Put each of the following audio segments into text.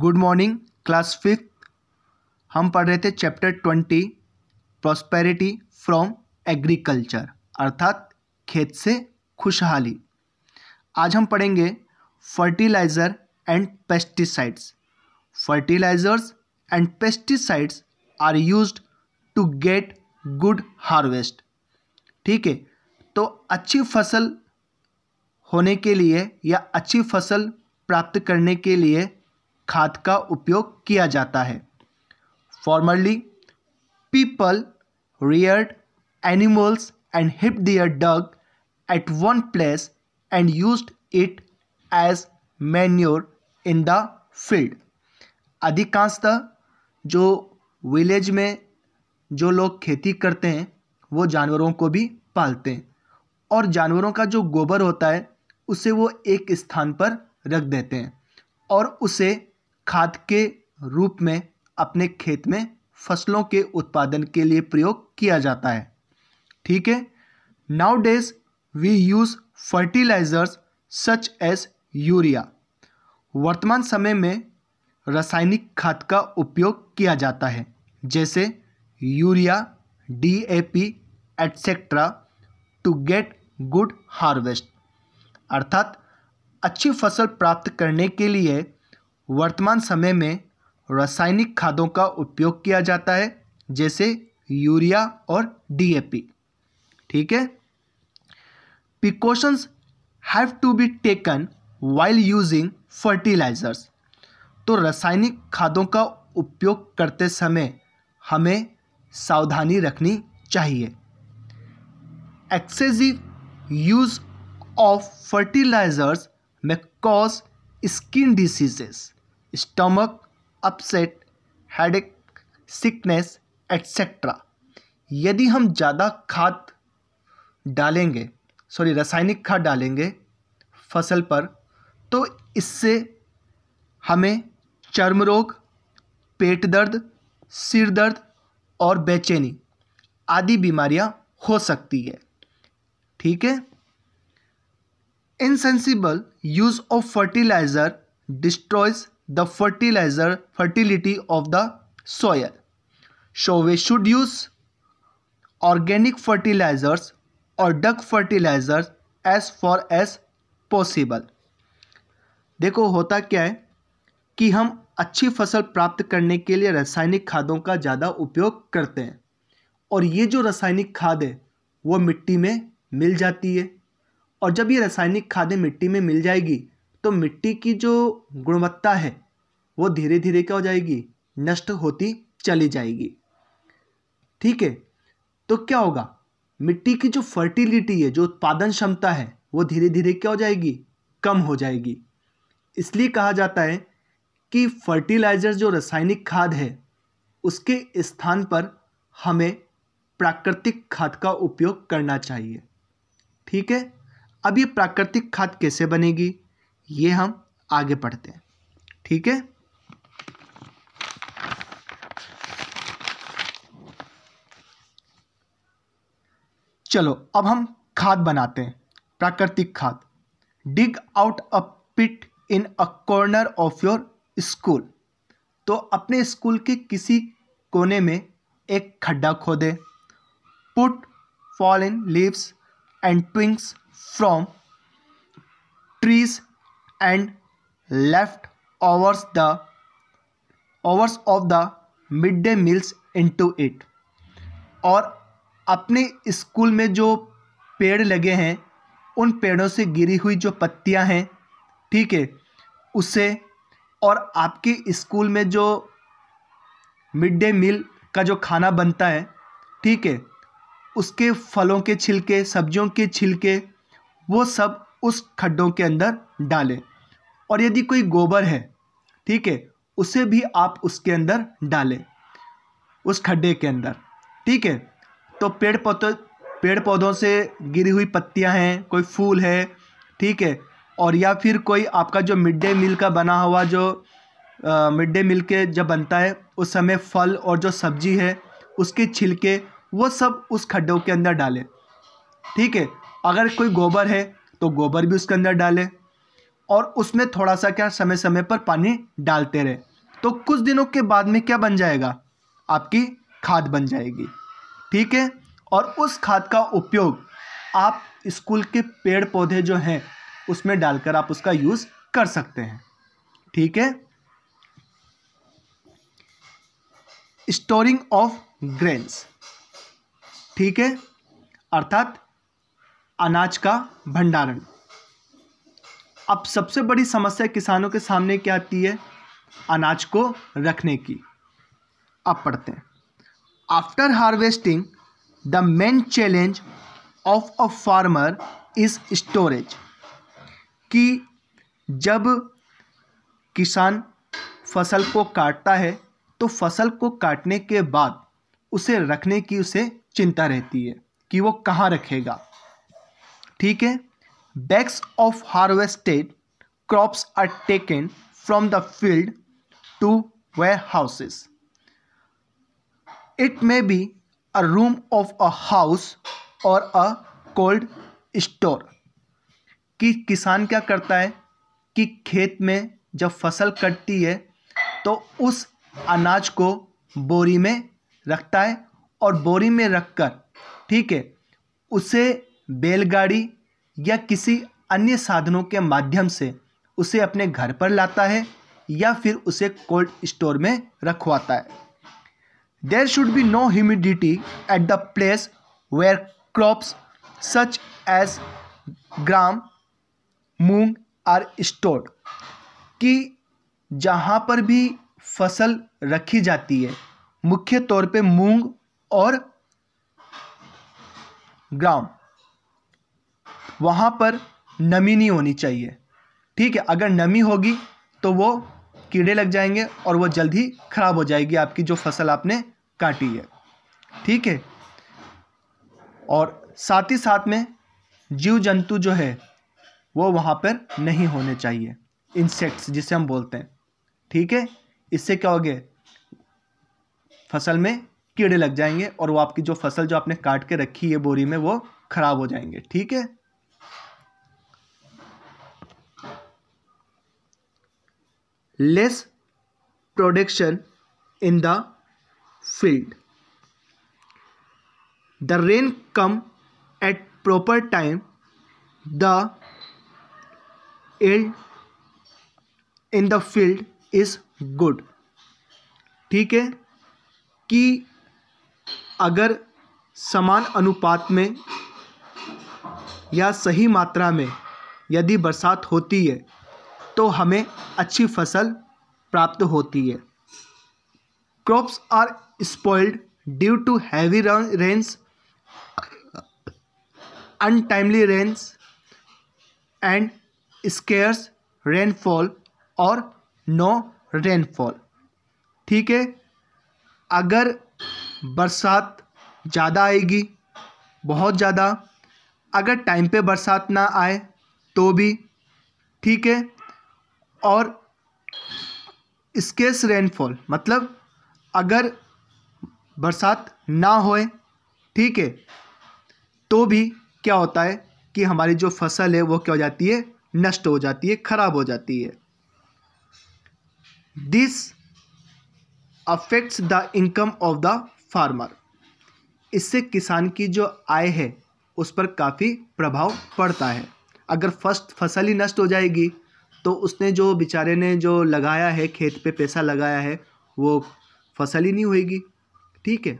Good morning class fifth हम पढ़ रहे थे chapter twenty prosperity from agriculture अर्थात खेत से खुशहाली आज हम पढ़ेंगे fertilizer and pesticides fertilizers and pesticides are used to get good harvest ठीक है तो अच्छी फसल होने के लिए या अच्छी फसल प्राप्त करने के लिए खाद का उपयोग किया जाता है formerly people reared animals and heap their dung at one place and use it as manure in the field अधिकांशतः जो विलेज में जो लोग खेती करते हैं वो जानवरों को भी पालते हैं और जानवरों का जो गोबर होता है उसे वो एक स्थान पर रख देते हैं और उसे खाद के रूप में अपने खेत में फसलों के उत्पादन के लिए प्रयोग किया जाता है ठीक है nowadays we use fertilizers such as urea वर्तमान समय में रासायनिक खाद का उपयोग किया जाता है जैसे urea DAP etcetera to get good harvest अर्थात अच्छी फसल प्राप्त करने के लिए वर्तमान समय में रासायनिक खादों का उपयोग किया जाता है जैसे यूरिया और डीएपी ठीक है precautions have to be taken while using fertilizers तो रासायनिक खादों का उपयोग करते समय हमें सावधानी रखनी चाहिए excessive use of fertilizers may cause skin diseases stomach upset headache sickness etcetera यदि हम ज़्यादा खाद डालेंगे सॉरी रासायनिक खाद डालेंगे फसल पर तो इससे हमें चर्म रोग पेट दर्द सिर दर्द और बेचैनी आदि बीमारियां हो सकती है ठीक है insensible use of fertilizer destroys the fertilizer fertility of the soil so we should use organic fertilizers or duck fertilizers as far as possible देखो होता क्या है कि हम अच्छी फसल प्राप्त करने के लिए रासायनिक खादों का ज़्यादा उपयोग करते हैं और ये जो रासायनिक खाद है वो मिट्टी में मिल जाती है और जब ये रासायनिक खादें मिट्टी में मिल जाएगी तो मिट्टी की जो गुणवत्ता है वो धीरे धीरे क्या हो जाएगी नष्ट होती चली जाएगी ठीक है तो क्या होगा मिट्टी की जो फर्टिलिटी है जो उत्पादन क्षमता है वो धीरे धीरे क्या हो जाएगी कम हो जाएगी इसलिए कहा जाता है कि फर्टिलाइज़र जो रासायनिक खाद है उसके स्थान पर हमें प्राकृतिक खाद का उपयोग करना चाहिए ठीक है अब ये प्राकृतिक खाद कैसे बनेगी ये हम आगे पढ़ते हैं ठीक है चलो अब हम खाद बनाते हैं प्राकृतिक खाद dig out a pit in a corner of your school तो अपने स्कूल के किसी कोने में एक खड्डा खोदे put fallen leaves and twigs from trees and leftovers the overs of the mid day meals into it और अपने स्कूल में जो पेड़ लगे हैं उन पेड़ों से गिरी हुई जो पत्तियां हैं ठीक है उससे और आपके स्कूल में जो मिड डे मील का जो खाना बनता है ठीक है उसके फलों के छिलके सब्जियों के छिलके वो सब उस खड्डों के अंदर डालें और यदि कोई गोबर है ठीक है उसे भी आप उसके अंदर डालें उस खड्डे के अंदर ठीक है तो पेड़ पौधों पेड़ पौधों से गिरी हुई पत्तियां हैं कोई फूल है ठीक है और या फिर कोई आपका जो मिड डे मील का बना हुआ जो मिड डे मील के जब बनता है उस समय फल और जो सब्जी है उसके छिलके वो सब उस खड्डों के अंदर डालें ठीक है अगर कोई गोबर है तो गोबर भी उसके अंदर डालें और उसमें थोड़ा सा क्या समय समय पर पानी डालते रहे तो कुछ दिनों के बाद में क्या बन जाएगा आपकी खाद बन जाएगी ठीक है और उस खाद का उपयोग आप स्कूल के पेड़ पौधे जो हैं उसमें डालकर आप उसका यूज़ कर सकते हैं ठीक है स्टोरिंग ऑफ ग्रेन्स ठीक है अर्थात अनाज का भंडारण अब सबसे बड़ी समस्या किसानों के सामने क्या आती है अनाज को रखने की अब पढ़ते हैं after harvesting the main challenge of a farmer is storage कि जब किसान फसल को काटता है तो फसल को काटने के बाद उसे रखने की उसे चिंता रहती है कि वो कहाँ रखेगा ठीक है bags of harvested crops are taken from the field to warehouses it may be a room of a house और अ कोल्ड स्टोर कि किसान क्या करता है कि खेत में जब फसल कटती है तो उस अनाज को बोरी में रखता है और बोरी में रखकर ठीक है उसे बैलगाड़ी या किसी अन्य साधनों के माध्यम से उसे अपने घर पर लाता है या फिर उसे कोल्ड स्टोर में रखवाता है there should be no humidity at the place where crops such as gram moong are stored कि जहाँ पर भी फसल रखी जाती है मुख्य तौर पे मूंग और ग्राम वहाँ पर नमी नहीं होनी चाहिए ठीक है अगर नमी होगी तो वो कीड़े लग जाएंगे और वो ही ख़राब हो जाएगी आपकी जो फसल आपने काटी है ठीक है और साथ ही साथ में जीव जंतु जो है वो वहाँ पर नहीं होने चाहिए इंसेक्ट्स जिसे हम बोलते हैं ठीक है इससे क्या हो गया फसल में कीड़े लग जाएंगे और वो आपकी जो फसल जो आपने काट के रखी है बोरी में वो ख़राब हो जाएंगे ठीक है less production in the field. The rain come at proper time. The yield in the field is good. ठीक है कि अगर समान अनुपात में या सही मात्रा में यदि बरसात होती है तो हमें अच्छी फसल प्राप्त होती है crops are spoiled due to heavy rains untimely rains and scarce rainfall और नो रेनफॉल ठीक है अगर बरसात ज़्यादा आएगी बहुत ज़्यादा अगर टाइम पे बरसात ना आए तो भी ठीक है और स्केस रेनफॉल मतलब अगर बरसात ना होए ठीक है तो भी क्या होता है कि हमारी जो फसल है वो क्या हो जाती है नष्ट हो जाती है खराब हो जाती है this affects the income of the farmer इससे किसान की जो आय है उस पर काफ़ी प्रभाव पड़ता है अगर फर्स्ट फसल ही नष्ट हो जाएगी तो उसने जो बेचारे ने जो लगाया है खेत पे पैसा लगाया है वो फसल ही नहीं होएगी ठीक है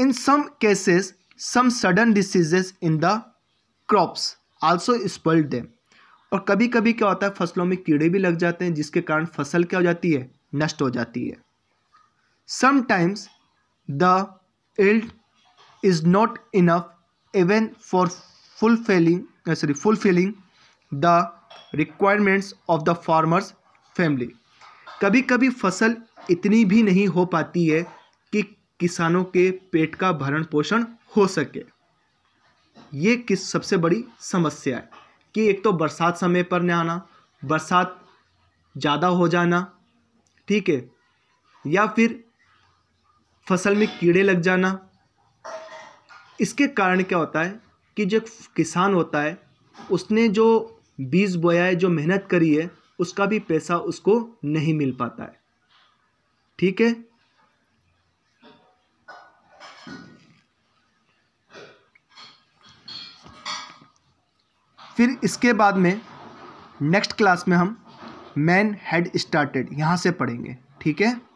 in some cases some sudden diseases in the crops also spoiled them और कभी कभी क्या होता है फसलों में कीड़े भी लग जाते हैं जिसके कारण फसल क्या हो जाती है नष्ट हो जाती है sometimes the yield is not enough even for fulfilling sorry fulfilling the requirements of the farmer's family कभी कभी फसल इतनी भी नहीं हो पाती है कि किसानों के पेट का भरण पोषण हो सके ये किस सबसे बड़ी समस्या है कि एक तो बरसात समय पर न आना बरसात ज़्यादा हो जाना ठीक है या फिर फसल में कीड़े लग जाना इसके कारण क्या होता है कि जो किसान होता है उसने जो बीज बोया है जो मेहनत करी है उसका भी पैसा उसको नहीं मिल पाता है ठीक है फिर इसके बाद में नेक्स्ट क्लास में हम मैन हैड स्टार्टेड यहाँ से पढ़ेंगे ठीक है